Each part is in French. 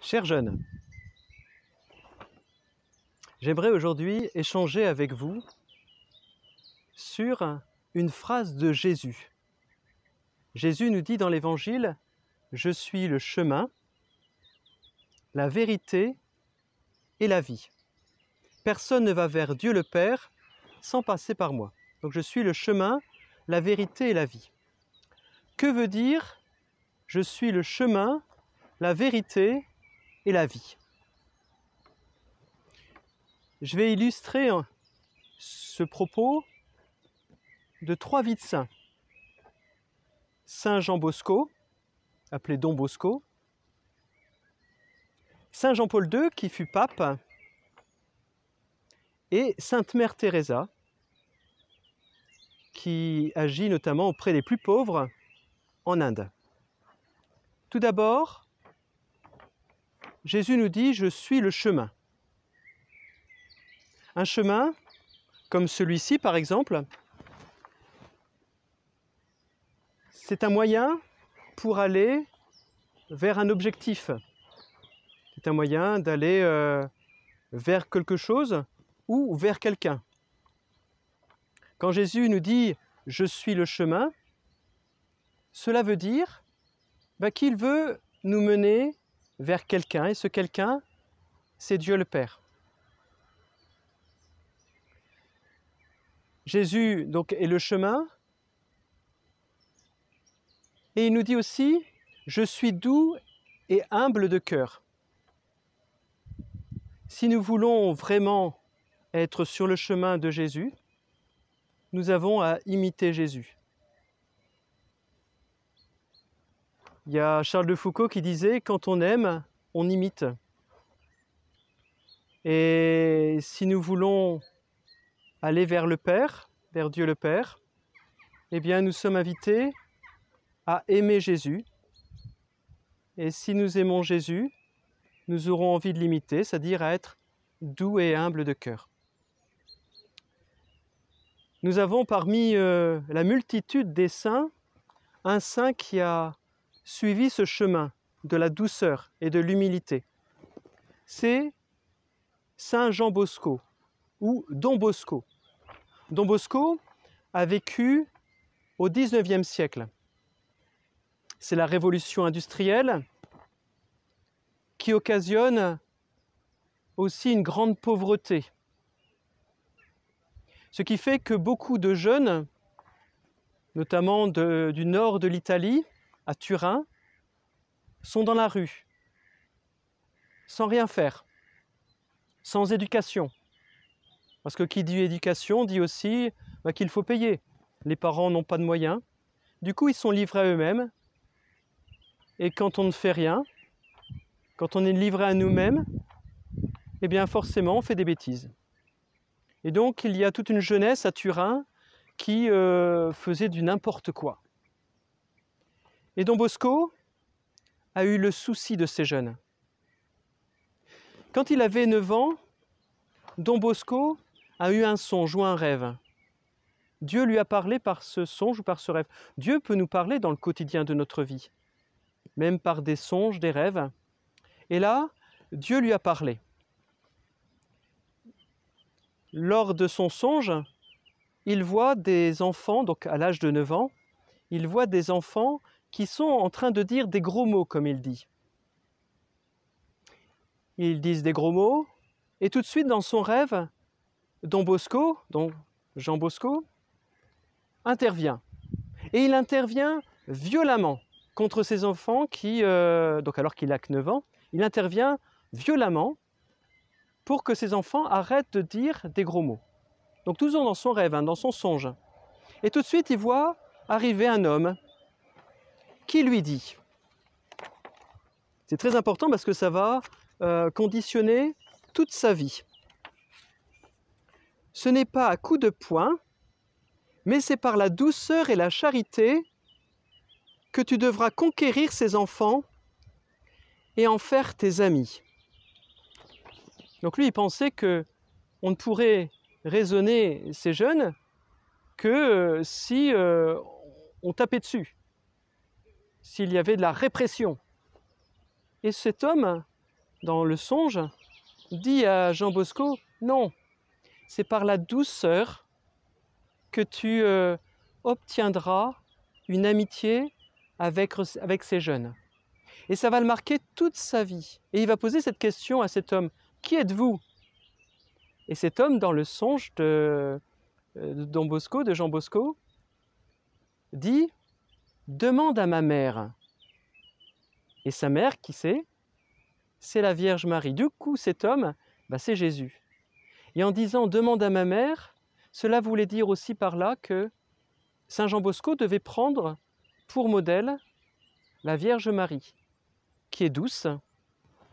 Chers jeunes, j'aimerais aujourd'hui échanger avec vous sur une phrase de Jésus. Jésus nous dit dans l'Évangile, Je suis le chemin, la vérité et la vie. Personne ne va vers Dieu le Père sans passer par moi. Donc je suis le chemin, la vérité et la vie. Que veut dire je suis le chemin, la vérité et la vie. Je vais illustrer hein, ce propos de trois vies de saints. Saint Jean Bosco, appelé Don Bosco, Saint Jean-Paul II qui fut pape, et Sainte Mère Teresa, qui agit notamment auprès des plus pauvres en Inde. Tout d'abord, Jésus nous dit, je suis le chemin. Un chemin, comme celui-ci par exemple, c'est un moyen pour aller vers un objectif. C'est un moyen d'aller euh, vers quelque chose ou vers quelqu'un. Quand Jésus nous dit ⁇ Je suis le chemin ⁇ cela veut dire bah, qu'il veut nous mener vers quelqu'un, et ce quelqu'un, c'est Dieu le Père. Jésus donc est le chemin, et il nous dit aussi, je suis doux et humble de cœur. Si nous voulons vraiment être sur le chemin de Jésus, nous avons à imiter Jésus. Il y a Charles de Foucault qui disait quand on aime, on imite. Et si nous voulons aller vers le Père, vers Dieu le Père, eh bien nous sommes invités à aimer Jésus. Et si nous aimons Jésus, nous aurons envie de l'imiter, c'est-à-dire à être doux et humble de cœur. Nous avons parmi euh, la multitude des saints un saint qui a suivi ce chemin de la douceur et de l'humilité, c'est Saint Jean Bosco ou Don Bosco. Don Bosco a vécu au XIXe siècle. C'est la révolution industrielle qui occasionne aussi une grande pauvreté. Ce qui fait que beaucoup de jeunes, notamment du nord de l'Italie, à Turin sont dans la rue, sans rien faire, sans éducation. Parce que qui dit éducation dit aussi bah, qu'il faut payer. Les parents n'ont pas de moyens. Du coup, ils sont livrés à eux-mêmes. Et quand on ne fait rien, quand on est livré à nous-mêmes, eh bien forcément, on fait des bêtises. Et donc, il y a toute une jeunesse à Turin qui euh, faisait du n'importe quoi. Et Don Bosco a eu le souci de ces jeunes. Quand il avait 9 ans, Don Bosco a eu un songe ou un rêve. Dieu lui a parlé par ce songe ou par ce rêve. Dieu peut nous parler dans le quotidien de notre vie, même par des songes, des rêves. Et là, Dieu lui a parlé. Lors de son songe, il voit des enfants, donc à l'âge de 9 ans, il voit des enfants qui sont en train de dire des gros mots, comme il dit. Ils disent des gros mots, et tout de suite dans son rêve, Don Bosco, Jean Bosco, intervient. Et il intervient violemment contre ses enfants qui, euh, donc alors qu'il a que 9 ans, il intervient violemment pour que ses enfants arrêtent de dire des gros mots. Donc toujours dans son rêve, hein, dans son songe. Et tout de suite, il voit arriver un homme qui lui dit. C'est très important parce que ça va euh, conditionner toute sa vie. Ce n'est pas à coup de poing, mais c'est par la douceur et la charité que tu devras conquérir ces enfants et en faire tes amis. Donc lui, il pensait que on ne pourrait raisonner ces jeunes que euh, si euh, on tapait dessus s'il y avait de la répression. Et cet homme, dans le songe, dit à Jean Bosco, non, c'est par la douceur que tu euh, obtiendras une amitié avec, avec ces jeunes. Et ça va le marquer toute sa vie. Et il va poser cette question à cet homme, qui êtes-vous Et cet homme, dans le songe de euh, Don Bosco, de Jean Bosco, dit, Demande à ma mère. Et sa mère, qui c'est C'est la Vierge Marie. Du coup, cet homme, bah, c'est Jésus. Et en disant Demande à ma mère, cela voulait dire aussi par là que Saint Jean Bosco devait prendre pour modèle la Vierge Marie, qui est douce,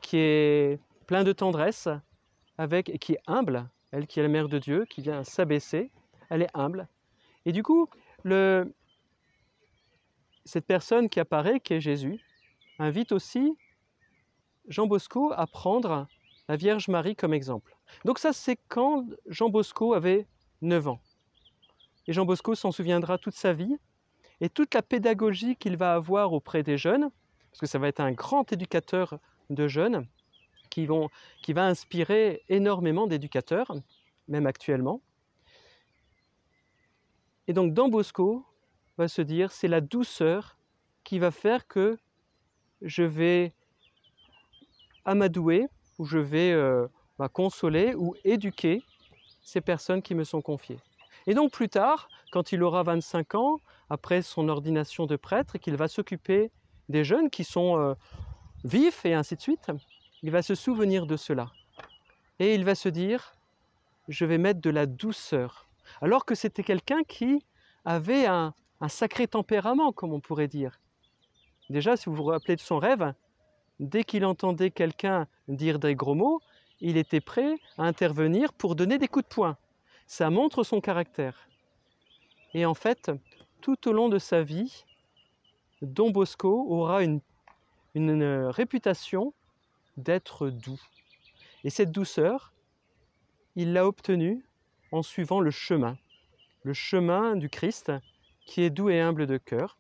qui est pleine de tendresse, avec, et qui est humble, elle qui est la mère de Dieu, qui vient s'abaisser, elle est humble. Et du coup, le, cette personne qui apparaît, qui est Jésus, invite aussi Jean Bosco à prendre la Vierge Marie comme exemple. Donc ça, c'est quand Jean Bosco avait 9 ans. Et Jean Bosco s'en souviendra toute sa vie et toute la pédagogie qu'il va avoir auprès des jeunes, parce que ça va être un grand éducateur de jeunes qui, vont, qui va inspirer énormément d'éducateurs, même actuellement. Et donc dans Bosco, va se dire, c'est la douceur qui va faire que je vais amadouer ou je vais euh, bah, consoler ou éduquer ces personnes qui me sont confiées. Et donc plus tard, quand il aura 25 ans, après son ordination de prêtre, qu'il va s'occuper des jeunes qui sont euh, vifs et ainsi de suite, il va se souvenir de cela. Et il va se dire, je vais mettre de la douceur. Alors que c'était quelqu'un qui avait un, un sacré tempérament, comme on pourrait dire. Déjà, si vous vous rappelez de son rêve, dès qu'il entendait quelqu'un dire des gros mots, il était prêt à intervenir pour donner des coups de poing. Ça montre son caractère. Et en fait, tout au long de sa vie, Don Bosco aura une, une réputation d'être doux. Et cette douceur, il l'a obtenue en suivant le chemin, le chemin du Christ, qui est doux et humble de cœur.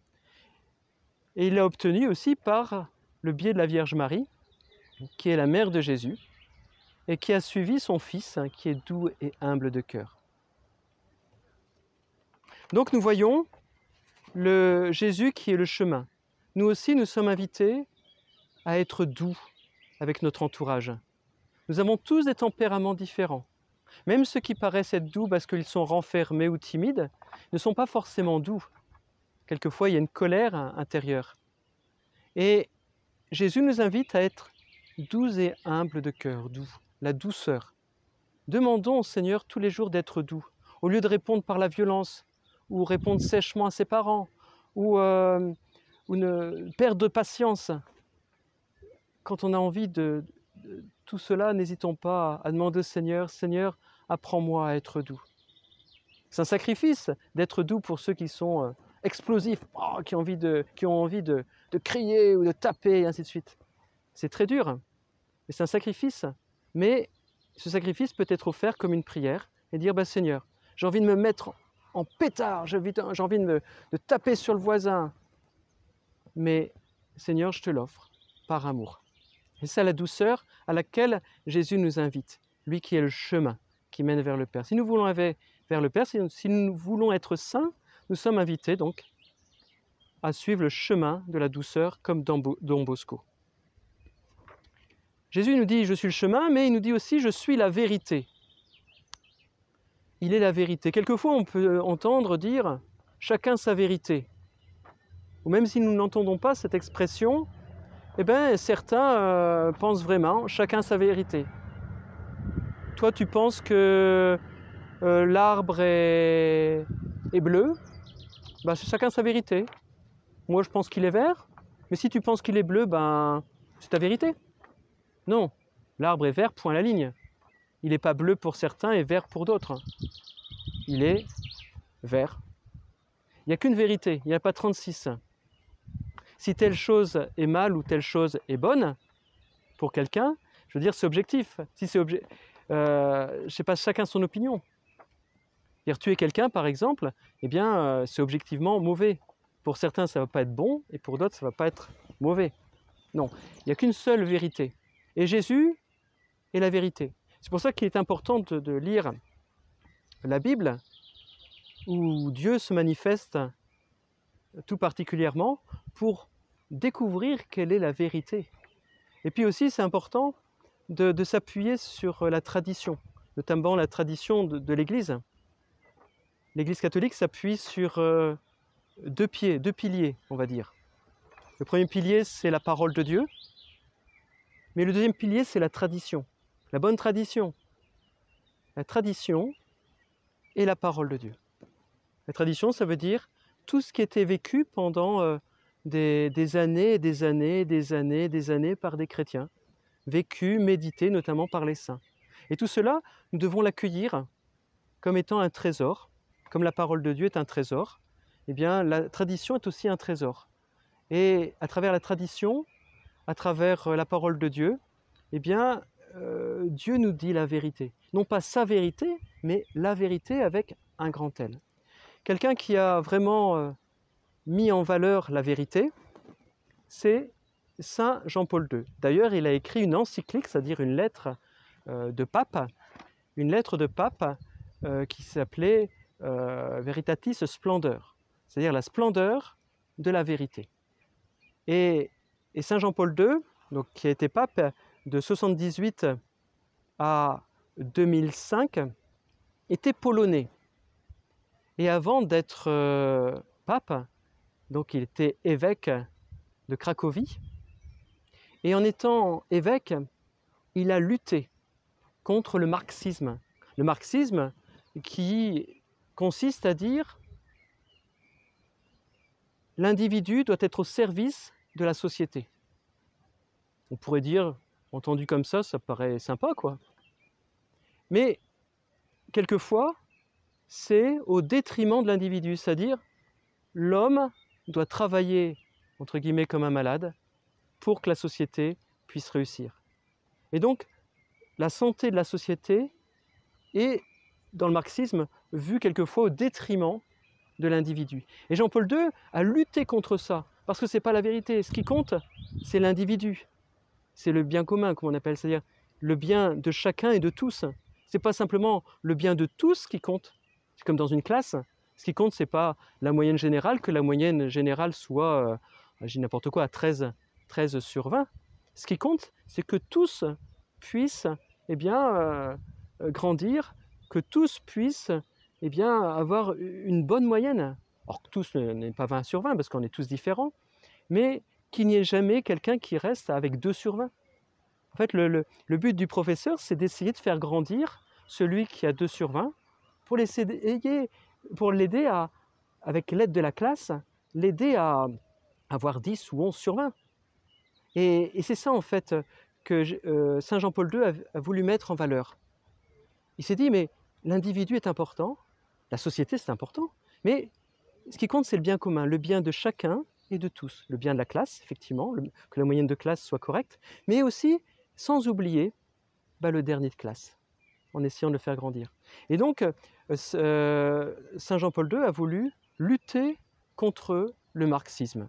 Et il l'a obtenu aussi par le biais de la Vierge Marie, qui est la mère de Jésus, et qui a suivi son Fils, hein, qui est doux et humble de cœur. Donc nous voyons le Jésus qui est le chemin. Nous aussi, nous sommes invités à être doux avec notre entourage. Nous avons tous des tempéraments différents. Même ceux qui paraissent être doux parce qu'ils sont renfermés ou timides ne sont pas forcément doux. Quelquefois, il y a une colère intérieure. Et Jésus nous invite à être doux et humble de cœur, doux, la douceur. Demandons au Seigneur tous les jours d'être doux, au lieu de répondre par la violence, ou répondre sèchement à ses parents, ou, euh, ou ne perdre de patience. Quand on a envie de, de tout cela, n'hésitons pas à demander au Seigneur, Seigneur, apprends-moi à être doux. C'est un sacrifice d'être doux pour ceux qui sont euh, explosifs, oh, qui ont envie, de, qui ont envie de, crier ou de taper, et ainsi de suite. C'est très dur, hein. mais c'est un sacrifice. Mais ce sacrifice peut être offert comme une prière et dire bah, Seigneur, j'ai envie de me mettre en pétard, j'ai envie, de, de taper sur le voisin. Mais Seigneur, je te l'offre par amour. Et c'est la douceur à laquelle Jésus nous invite, lui qui est le chemin, qui mène vers le Père. Si nous voulons aller vers le Père, si nous voulons être saints, nous sommes invités donc à suivre le chemin de la douceur comme Don Bosco. Jésus nous dit je suis le chemin, mais il nous dit aussi je suis la vérité. Il est la vérité. Quelquefois on peut entendre dire chacun sa vérité. Ou même si nous n'entendons pas cette expression, eh bien certains euh, pensent vraiment chacun sa vérité. Toi, tu penses que euh, l'arbre est, bleu ben, C'est chacun sa vérité. Moi, je pense qu'il est vert, mais si tu penses qu'il est bleu, ben, c'est ta vérité. Non, l'arbre est vert, point la ligne. Il n'est pas bleu pour certains et vert pour d'autres. Il est vert. Il n'y a qu'une vérité, il n'y a pas 36. Si telle chose est mal ou telle chose est bonne pour quelqu'un, je veux dire, c'est objectif. Si c'est objectif euh, je sais pas, chacun son opinion. Dire tuer quelqu'un, par exemple, eh bien, euh, c'est objectivement mauvais. Pour certains, ça va pas être bon, et pour d'autres, ça va pas être mauvais. Non, il n'y a qu'une seule vérité. Et Jésus est la vérité. C'est pour ça qu'il est important de lire la Bible, où Dieu se manifeste tout particulièrement pour découvrir quelle est la vérité. Et puis aussi, c'est important de, s'appuyer sur euh, la tradition, notamment la tradition de, l'Église. L'Église catholique s'appuie sur euh, deux pieds, deux piliers, on va dire. Le premier pilier, c'est la parole de Dieu, mais le deuxième pilier, c'est la tradition, la bonne tradition. La tradition et la parole de Dieu. La tradition, ça veut dire tout ce qui était vécu pendant euh, des, années des années, des années, des années par des chrétiens vécu, médité, notamment par les saints. Et tout cela, nous devons l'accueillir comme étant un trésor, comme la parole de Dieu est un trésor, eh bien la tradition est aussi un trésor. Et à travers la tradition, à travers euh, la parole de Dieu, eh bien euh, Dieu nous dit la vérité. Non pas sa vérité, mais la vérité avec un grand L. Quelqu'un qui a vraiment euh, mis en valeur la vérité, c'est Saint Jean-Paul II. D'ailleurs, il a écrit une encyclique, c'est-à-dire une lettre euh, de pape, une lettre de pape euh, qui s'appelait euh, Veritatis Splendeur, c'est-à-dire la splendeur de la vérité. Et, Saint Jean-Paul II, donc, qui a été pape de 78 à 2005, était polonais. Et avant d'être pape, donc il était évêque de Cracovie, et en étant évêque, il a lutté contre le marxisme. Le marxisme qui consiste à dire l'individu doit être au service de la société. On pourrait dire, entendu comme ça, ça paraît sympa, quoi. Mais quelquefois, c'est au détriment de l'individu, c'est-à-dire l'homme doit travailler, entre guillemets, comme un malade, pour que la société puisse réussir. Et donc, la santé de la société est, dans le marxisme, vue quelquefois au détriment de l'individu. Et Jean-Paul II a lutté contre ça, parce que ce n'est pas la vérité. Ce qui compte, c'est l'individu. C'est le bien commun, comme on appelle, c'est-à-dire le bien de chacun et de tous. Ce n'est pas simplement le bien de tous qui compte. C'est comme dans une classe. Ce qui compte, ce n'est pas la moyenne générale, que la moyenne générale soit, euh, j'ai n'importe quoi, à 13 13 sur 20. Ce qui compte, c'est que tous puissent eh bien, euh, grandir, que tous puissent eh bien, avoir une bonne moyenne. Or, tous n'est pas 20 sur 20 parce qu'on est tous différents, mais qu'il n'y ait jamais quelqu'un qui reste avec 2 sur 20. En fait, le, but du professeur, c'est d'essayer de faire grandir celui qui a 2 sur 20 pour l'aider pour l'aider à, avec l'aide de la classe, l'aider à avoir 10 ou 11 sur 20. Et, c'est ça, en fait, euh, que euh, Saint Jean-Paul II a, voulu mettre en valeur. Il s'est dit, mais l'individu est important, la société c'est important, mais ce qui compte c'est le bien commun, le bien de chacun et de tous, le bien de la classe, effectivement, que la moyenne de classe soit correcte, mais aussi, sans oublier, bah, le dernier de classe, en essayant de le faire grandir. Et donc, euh, Saint Jean-Paul II a voulu lutter contre le marxisme.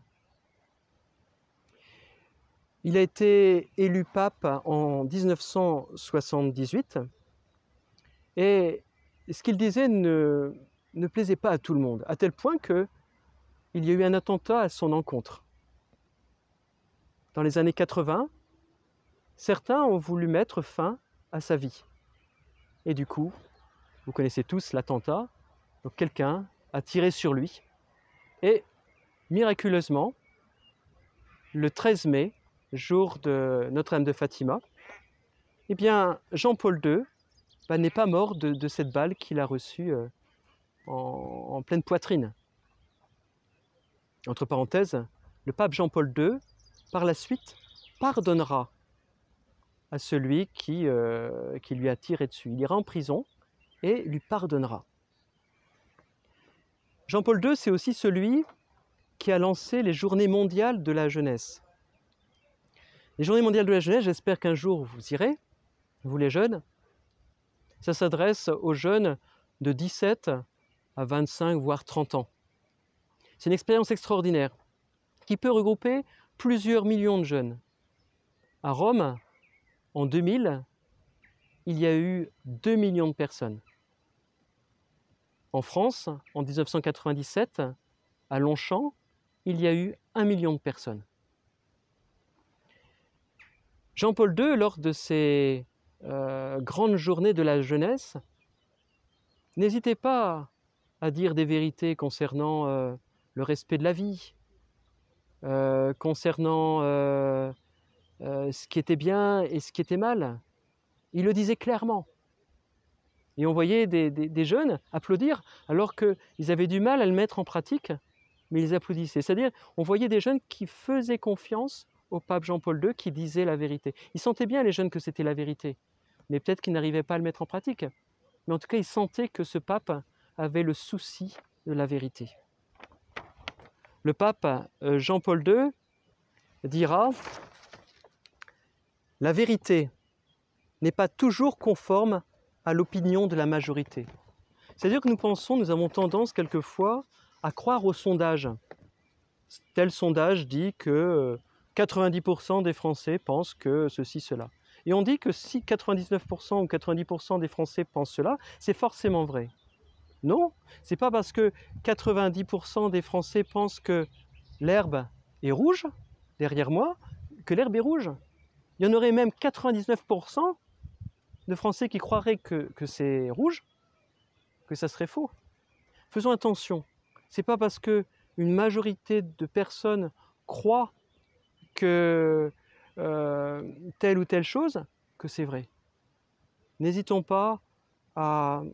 Il a été élu pape en 1978 et ce qu'il disait ne, plaisait pas à tout le monde, à tel point que il y a eu un attentat à son encontre. Dans les années 80, certains ont voulu mettre fin à sa vie. Et du coup, vous connaissez tous l'attentat, donc quelqu'un a tiré sur lui. Et miraculeusement, le 13 mai, jour de Notre-Dame de Fatima, eh bien, Jean-Paul II bah, n'est pas mort de, cette balle qu'il a reçue euh, en, pleine poitrine. Entre parenthèses, le pape Jean-Paul II, par la suite, pardonnera à celui qui, euh, qui lui a tiré dessus. Il ira en prison et lui pardonnera. Jean-Paul II, c'est aussi celui qui a lancé les journées mondiales de la jeunesse. Les Journées mondiales de la jeunesse, j'espère qu'un jour vous irez, vous les jeunes. Ça s'adresse aux jeunes de 17 à 25, voire 30 ans. C'est une expérience extraordinaire qui peut regrouper plusieurs millions de jeunes. À Rome, en 2000, il y a eu 2 millions de personnes. En France, en 1997, à Longchamp, il y a eu 1 million de personnes. Jean-Paul II, lors de ses euh, grandes journées de la jeunesse, n'hésitait pas à dire des vérités concernant euh, le respect de la vie, euh, concernant ce qui était bien et ce qui était mal. Il le disait clairement. Et on voyait des, des jeunes applaudir alors qu'ils avaient du mal à le mettre en pratique, mais ils applaudissaient. C'est-à-dire, on voyait des jeunes qui faisaient confiance au pape Jean-Paul II qui disait la vérité. Il sentait bien les jeunes que c'était la vérité, mais peut-être qu'ils n'arrivaient pas à le mettre en pratique. Mais en tout cas, ils sentaient que ce pape avait le souci de la vérité. Le pape euh, Jean-Paul II dira La vérité n'est pas toujours conforme à l'opinion de la majorité. C'est-à-dire que nous pensons, nous avons tendance quelquefois à croire au sondage. Tel sondage dit que euh, 90% des Français pensent que ceci, cela. Et on dit que si 99% ou 90% des Français pensent cela, c'est forcément vrai. Non, c'est pas parce que 90% des Français pensent que l'herbe est rouge derrière moi que l'herbe est rouge. Il y en aurait même 99% de Français qui croiraient que, que c'est rouge que ça serait faux. Faisons attention. C'est pas parce que une majorité de personnes croient que euh, telle ou telle chose, que c'est vrai. N'hésitons pas à,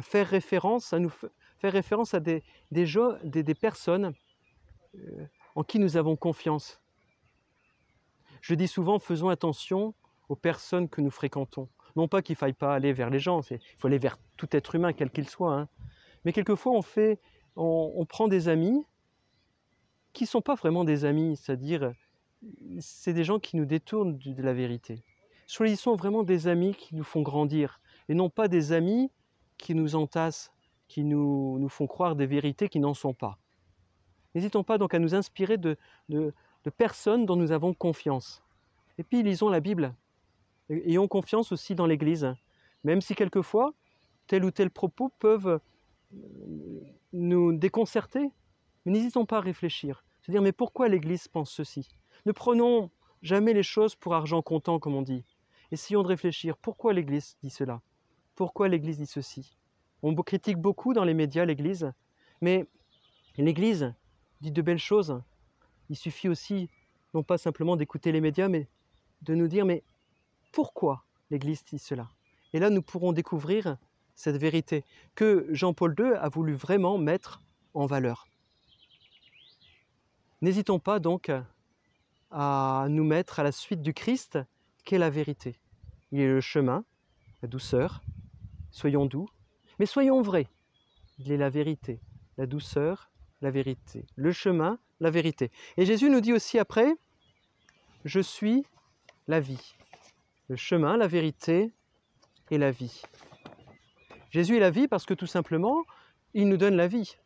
faire référence, à nous faire référence à des, des, des, personnes euh, en qui nous avons confiance. Je dis souvent, faisons attention aux personnes que nous fréquentons. Non pas qu'il ne faille pas aller vers les gens, il faut aller vers tout être humain, quel qu'il soit. Hein. Mais quelquefois, on, fait, on, on prend des amis qui ne sont pas vraiment des amis, c'est-à-dire c'est des gens qui nous détournent de la vérité. Choisissons vraiment des amis qui nous font grandir et non pas des amis qui nous entassent, qui nous, font croire des vérités qui n'en sont pas. N'hésitons pas donc à nous inspirer de, personnes dont nous avons confiance. Et puis lisons la Bible. Et ayons confiance aussi dans l'Église, même si quelquefois tel ou tel propos peuvent euh, nous déconcerter. Mais n'hésitons pas à réfléchir, se dire mais pourquoi l'Église pense ceci ne prenons jamais les choses pour argent comptant, comme on dit. Essayons de réfléchir. Pourquoi l'Église dit cela Pourquoi l'Église dit ceci On critique beaucoup dans les médias l'Église, mais l'Église dit de belles choses. Il suffit aussi, non pas simplement d'écouter les médias, mais de nous dire, mais pourquoi l'Église dit cela Et là, nous pourrons découvrir cette vérité que Jean-Paul II a voulu vraiment mettre en valeur. N'hésitons pas donc à nous mettre à la suite du Christ, qu'est la vérité. Il est le chemin, la douceur. Soyons doux, mais soyons vrais. Il est la vérité, la douceur, la vérité. Le chemin, la vérité. Et Jésus nous dit aussi après, je suis la vie. Le chemin, la vérité et la vie. Jésus est la vie parce que tout simplement, il nous donne la vie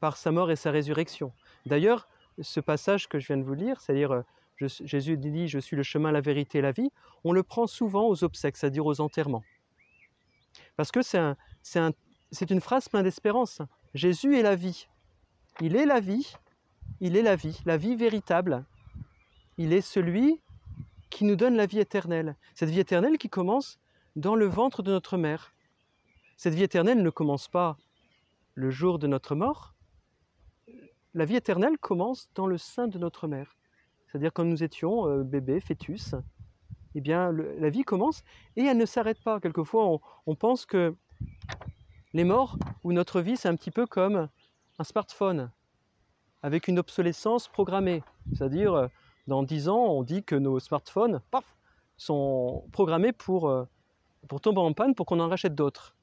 par sa mort et sa résurrection. D'ailleurs, ce passage que je viens de vous lire, c'est-à-dire euh, Jésus dit Je suis le chemin, la vérité et la vie, on le prend souvent aux obsèques, c'est-à-dire aux enterrements. Parce que c'est un, un, une phrase pleine d'espérance. Jésus est la vie. Il est la vie. Il est la vie, la vie véritable. Il est celui qui nous donne la vie éternelle. Cette vie éternelle qui commence dans le ventre de notre mère. Cette vie éternelle ne commence pas le jour de notre mort, la vie éternelle commence dans le sein de notre mère. C'est-à-dire quand nous étions euh, bébés, fœtus, eh bien, la vie commence et elle ne s'arrête pas. Quelquefois, on, pense que les morts ou notre vie, c'est un petit peu comme un smartphone avec une obsolescence programmée. C'est-à-dire, euh, dans dix ans, on dit que nos smartphones, paf, sont programmés pour, euh, pour tomber en panne, pour qu'on en rachète d'autres.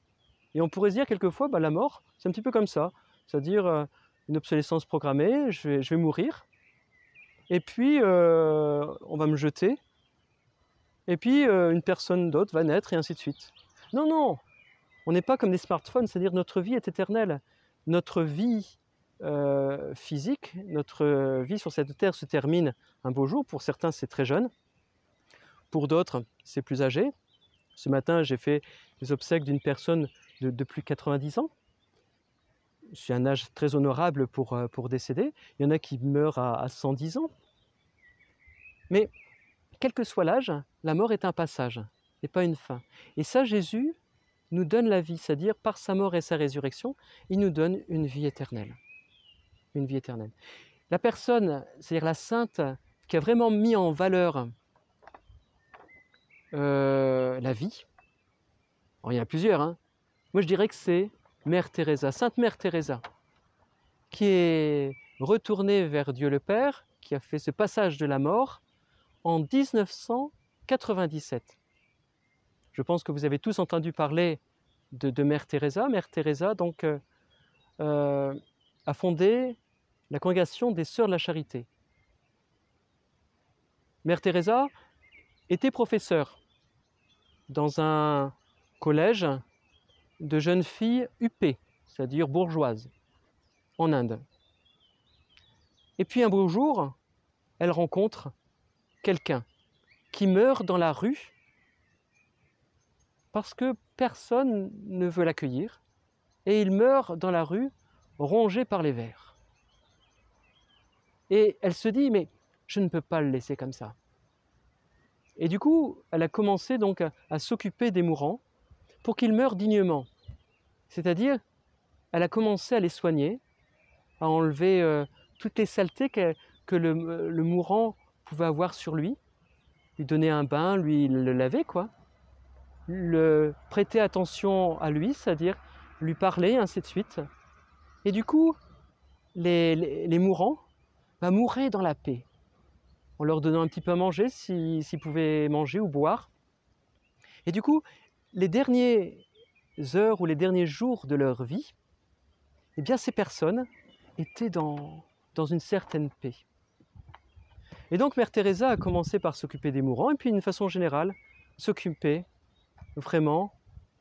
Et on pourrait se dire quelquefois, bah, la mort, c'est un petit peu comme ça. C'est-à-dire, une obsolescence programmée, je vais, mourir. Et puis, euh, on va me jeter. Et puis, euh, une personne d'autre va naître, et ainsi de suite. Non, non, on n'est pas comme des smartphones, c'est-à-dire notre vie est éternelle. Notre vie euh, physique, notre vie sur cette terre se termine un beau jour. Pour certains, c'est très jeune. Pour d'autres, c'est plus âgé. Ce matin, j'ai fait les obsèques d'une personne de, de plus de 90 ans c'est un âge très honorable pour, euh, pour décéder. Il y en a qui meurent à, 110 ans. Mais quel que soit l'âge, la mort est un passage et pas une fin. Et ça, Jésus nous donne la vie, c'est-à-dire par sa mort et sa résurrection, il nous donne une vie éternelle. Une vie éternelle. La personne, c'est-à-dire la sainte, qui a vraiment mis en valeur euh, la vie, il y en a plusieurs, hein. moi je dirais que c'est Mère Teresa, Sainte Mère Teresa, qui est retournée vers Dieu le Père, qui a fait ce passage de la mort en 1997. Je pense que vous avez tous entendu parler de, Mère Teresa. Mère Teresa donc euh, euh, a fondé la congrégation des Sœurs de la Charité. Mère Teresa était professeure dans un collège de jeunes filles huppées, c'est-à-dire bourgeoises, en Inde. Et puis un beau jour, elle rencontre quelqu'un qui meurt dans la rue parce que personne ne veut l'accueillir et il meurt dans la rue rongé par les vers. Et elle se dit, mais je ne peux pas le laisser comme ça. Et du coup, elle a commencé donc à, à s'occuper des mourants pour qu'il meure dignement. C'est-à-dire, elle a commencé à les soigner, à enlever euh, toutes les saletés que, le, mourant pouvait avoir sur lui, lui donner un bain, lui le laver, quoi. Le prêter attention à lui, c'est-à-dire lui parler, ainsi de suite. Et du coup, les, mourants bah, mouraient dans la paix, en leur donnant un petit peu à manger s'ils pouvaient manger ou boire. Et du coup, les dernières heures ou les derniers jours de leur vie, eh bien ces personnes étaient dans, dans une certaine paix. Et donc Mère Teresa a commencé par s'occuper des mourants et puis d'une façon générale s'occuper vraiment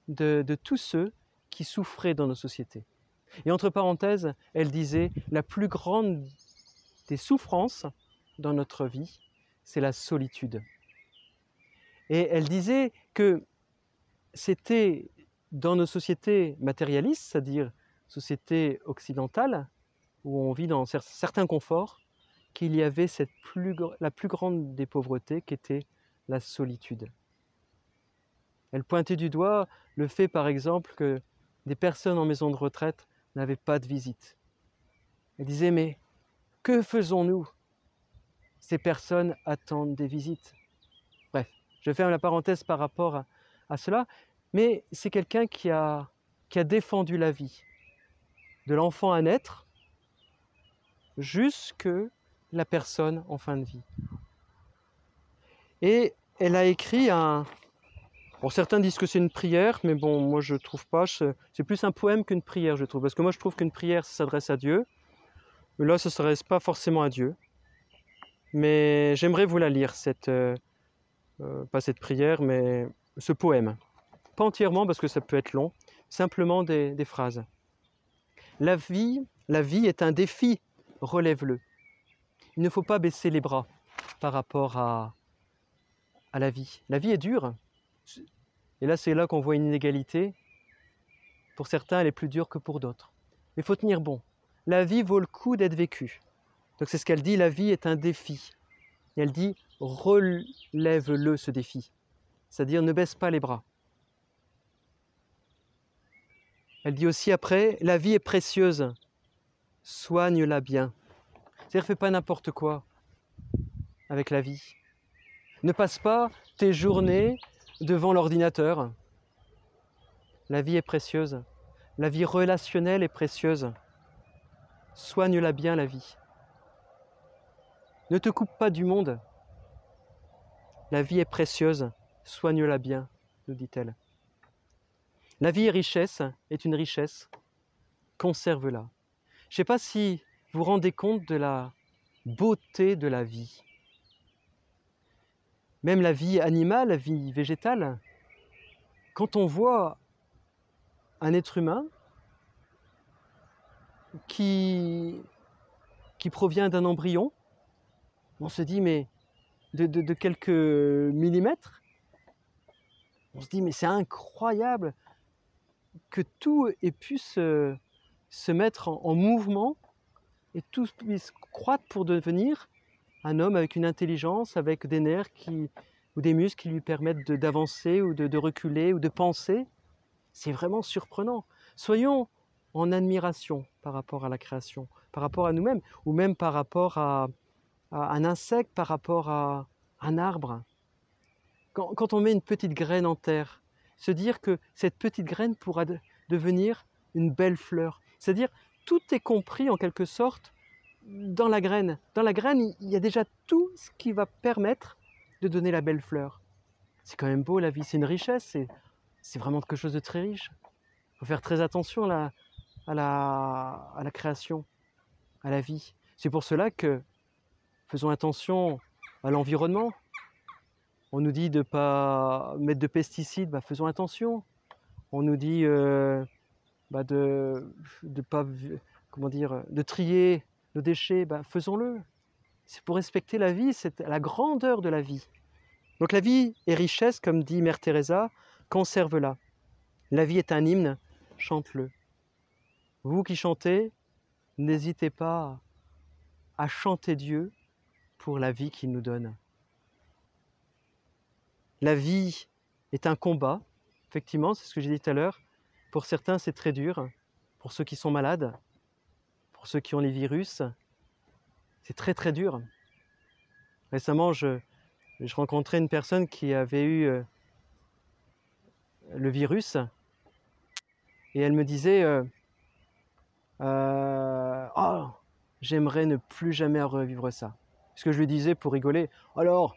de, de tous ceux qui souffraient dans nos sociétés. Et entre parenthèses, elle disait la plus grande des souffrances dans notre vie, c'est la solitude. Et elle disait que c'était dans nos sociétés matérialistes, c'est-à-dire sociétés occidentales, où on vit dans certains conforts, qu'il y avait cette la plus grande des pauvretés qui était la solitude. Elle pointait du doigt le fait, par exemple, que des personnes en maison de retraite n'avaient pas de visite. Elle disait, mais que faisons-nous Ces personnes attendent des visites. Bref, je ferme la parenthèse par rapport à, à cela, mais c'est quelqu'un qui a, qui a défendu la vie, de l'enfant à naître jusque la personne en fin de vie. Et elle a écrit un... Bon, certains disent que c'est une prière, mais bon, moi je trouve pas. C'est plus un poème qu'une prière, je trouve. Parce que moi je trouve qu'une prière, s'adresse à Dieu. Mais là, ça ne s'adresse pas forcément à Dieu. Mais j'aimerais vous la lire, cette... Euh, euh, pas cette prière, mais ce poème. Pas entièrement parce que ça peut être long, simplement des, phrases. La vie, la vie est un défi, relève-le. Il ne faut pas baisser les bras par rapport à, à la vie. La vie est dure. Et là, c'est là qu'on voit une inégalité. Pour certains, elle est plus dure que pour d'autres. Mais il faut tenir bon. La vie vaut le coup d'être vécue. Donc c'est ce qu'elle dit, la vie est un défi. Et elle dit, relève-le ce défi c'est-à-dire ne baisse pas les bras. Elle dit aussi après, la vie est précieuse, soigne-la bien. C'est-à-dire fais pas n'importe quoi avec la vie. Ne passe pas tes journées devant l'ordinateur. La vie est précieuse. La vie relationnelle est précieuse. Soigne-la bien, la vie. Ne te coupe pas du monde. La vie est précieuse. Soigne-la bien, nous dit-elle. La vie est richesse, est une richesse. Conserve-la. Je ne sais pas si vous vous rendez compte de la beauté de la vie. Même la vie animale, la vie végétale. Quand on voit un être humain qui, qui provient d'un embryon, on se dit mais de quelques millimètres, on se dit, mais c'est incroyable que tout ait pu se, mettre en, mouvement et tout puisse croître pour devenir un homme avec une intelligence, avec des nerfs qui, ou des muscles qui lui permettent d'avancer ou de, reculer ou de penser. C'est vraiment surprenant. Soyons en admiration par rapport à la création, par rapport à nous-mêmes, ou même par rapport à un insecte, par rapport à un arbre quand, on met une petite graine en terre, se dire que cette petite graine pourra devenir une belle fleur. C'est-à-dire, tout est compris en quelque sorte dans la graine. Dans la graine, il y a déjà tout ce qui va permettre de donner la belle fleur. C'est quand même beau la vie, c'est une richesse, c'est vraiment quelque chose de très riche. Il faut faire très attention à la création, à la vie. C'est pour cela que faisons attention à l'environnement, on nous dit de ne pas mettre de pesticides, bah, faisons attention. On nous dit euh, bah, de, de pas, comment dire, de trier nos déchets, bah, faisons-le. C'est pour respecter la vie, c'est la grandeur de la vie. Donc la vie est richesse, comme dit Mère Teresa, conserve-la. La vie est un hymne, chante-le. Vous qui chantez, n'hésitez pas à chanter Dieu pour la vie qu'il nous donne la vie est un combat, effectivement, c'est ce que j'ai dit tout à l'heure. Pour certains, c'est très dur. Pour ceux qui sont malades, pour ceux qui ont les virus, c'est très très dur. Récemment, je, rencontrais une personne qui avait eu euh, le virus et elle me disait Oh, j'aimerais ne plus jamais revivre ça. Ce que je lui disais pour rigoler Alors,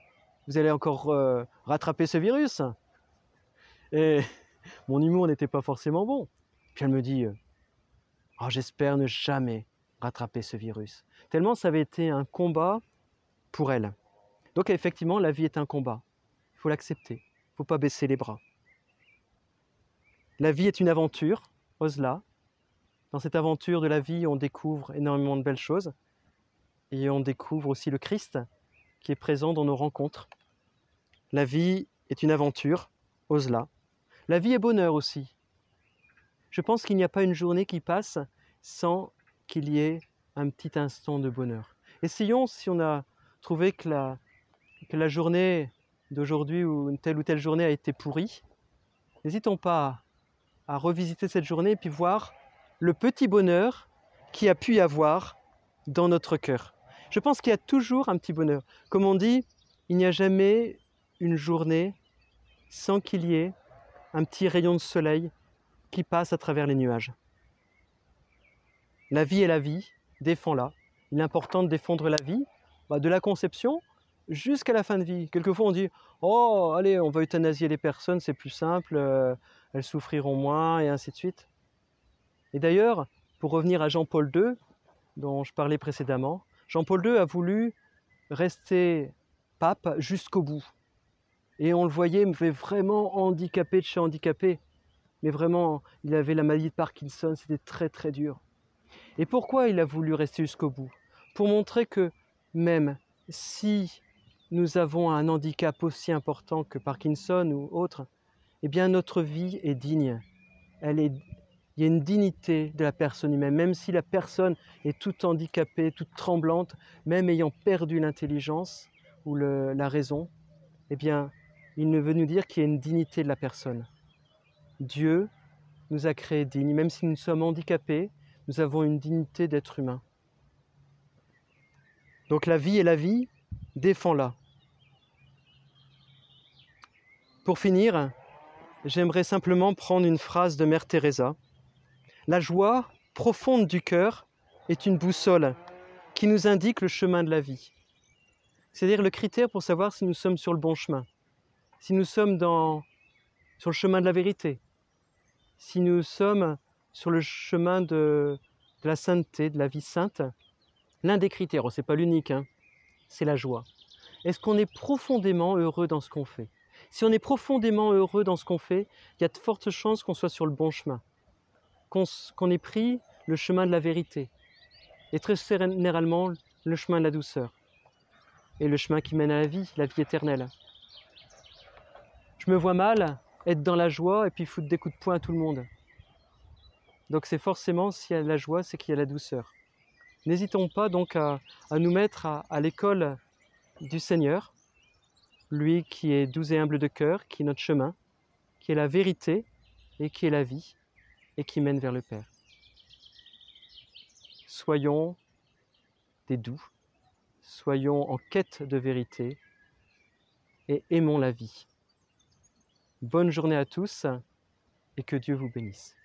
vous allez encore euh, rattraper ce virus. Et mon humour n'était pas forcément bon. Puis elle me dit, euh, oh, j'espère ne jamais rattraper ce virus. Tellement ça avait été un combat pour elle. Donc effectivement, la vie est un combat. Il faut l'accepter. Il ne faut pas baisser les bras. La vie est une aventure, ose-la. Dans cette aventure de la vie, on découvre énormément de belles choses. Et on découvre aussi le Christ qui est présent dans nos rencontres. La vie est une aventure, ose-la. La vie est bonheur aussi. Je pense qu'il n'y a pas une journée qui passe sans qu'il y ait un petit instant de bonheur. Essayons, si on a trouvé que la, journée d'aujourd'hui ou une telle ou telle journée a été pourrie, n'hésitons pas à revisiter cette journée et puis voir le petit bonheur qui a pu y avoir dans notre cœur. Je pense qu'il y a toujours un petit bonheur. Comme on dit, il n'y a jamais une journée sans qu'il y ait un petit rayon de soleil qui passe à travers les nuages. La vie est la vie, défends-la. Il est important de défendre la vie, bah, de la conception jusqu'à la fin de vie. Quelquefois on dit Oh, allez, on va euthanasier les personnes, c'est plus simple, euh, elles souffriront moins, et ainsi de suite. Et d'ailleurs, pour revenir à Jean-Paul II, dont je parlais précédemment, Jean-Paul II a voulu rester pape jusqu'au bout. Et on le voyait, faisait vraiment handicapé de chez handicapé. Mais vraiment, il avait la maladie de Parkinson, c'était très très dur. Et pourquoi il a voulu rester jusqu'au bout Pour montrer que même si nous avons un handicap aussi important que Parkinson ou autre, eh bien notre vie est digne. Elle est, il y a une dignité de la personne humaine, même si la personne est toute handicapée, toute tremblante, même ayant perdu l'intelligence ou la raison, eh bien il ne veut nous dire qu'il y a une dignité de la personne. Dieu nous a créés dignes. Même si nous sommes handicapés, nous avons une dignité d'être humain. Donc la vie est la vie, défends-la. Pour finir, j'aimerais simplement prendre une phrase de Mère Teresa. La joie profonde du cœur est une boussole qui nous indique le chemin de la vie. C'est-à-dire le critère pour savoir si nous sommes sur le bon chemin si nous sommes sur le chemin de la vérité, si nous sommes sur le chemin de, la sainteté, de la vie sainte, l'un des critères, oh, ce n'est pas l'unique, hein, c'est la joie. Est-ce qu'on est profondément heureux dans ce qu'on fait Si on est profondément heureux dans ce qu'on fait, il y a de fortes chances qu'on soit sur le bon chemin, qu'on ait pris le chemin de la vérité, et très généralement le chemin de la douceur, et le chemin qui mène à la vie, la vie éternelle je me vois mal, être dans la joie et puis foutre des coups de poing à tout le monde. Donc c'est forcément, s'il y a la joie, c'est qu'il y a la douceur. N'hésitons pas donc à, nous mettre à, à l'école du Seigneur, lui qui est doux et humble de cœur, qui est notre chemin, qui est la vérité et qui est la vie et qui mène vers le Père. Soyons des doux, soyons en quête de vérité et aimons la vie. Bonne journée à tous et que Dieu vous bénisse.